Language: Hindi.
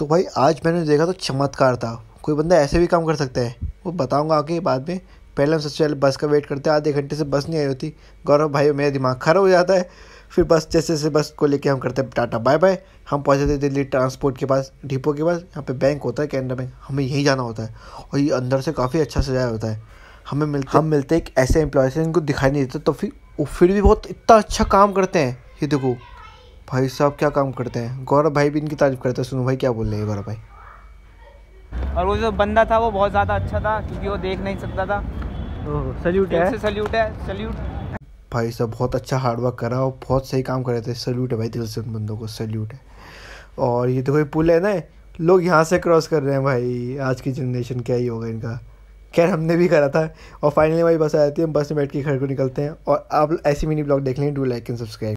तो भाई आज मैंने देखा तो चमत्कार था कोई बंदा ऐसे भी काम कर सकता है वो बताऊँगा आगे बाद में पहले हम सबसे पहले बस का वेट करते हैं आधे घंटे से बस नहीं आई होती गौरव भाई मेरा दिमाग खराब हो जाता है फिर बस जैसे जैसे बस को लेके हम करते हैं टाटा बाय बाय हम पहुँच जाते दिल्ली ट्रांसपोर्ट के पास डिपो के पास यहाँ पे बैंक होता है कैनरा बैंक हमें यहीं जाना होता है और ये अंदर से काफ़ी अच्छा सजाया होता है हमें मिलते हम मिलते एक ऐसे एम्प्लॉय से इनको दिखाई नहीं देते तो फिर वो फिर भी बहुत इतना अच्छा काम करते हैं ये देखो भाई साहब क्या काम करते हैं गौरव भाई भी इनकी तारीफ़ करते हैं सुनो भाई क्या बोल रहे हैं गौरव भाई और वो जो बंदा था वो बहुत ज़्यादा अच्छा था क्योंकि वो देख नहीं सकता था सल्यूट है सल्यूट है सल्यूट भाई साहब बहुत अच्छा हार्डवर्क करा और बहुत सही काम कर रहे थे सल्यूट है भाई दिल से उन बंदों को सल्यूट है और ये तो कोई पुल है ना लोग यहाँ से क्रॉस कर रहे हैं भाई आज की जनरेशन क्या ही होगा इनका खैर हमने भी करा था और फाइनली भाई बस आ जाती है हम बस में बैठ के घर को निकलते हैं और आप ऐसी मिनी ब्लॉग देख लें डू लाइक एंड सब्सक्राइब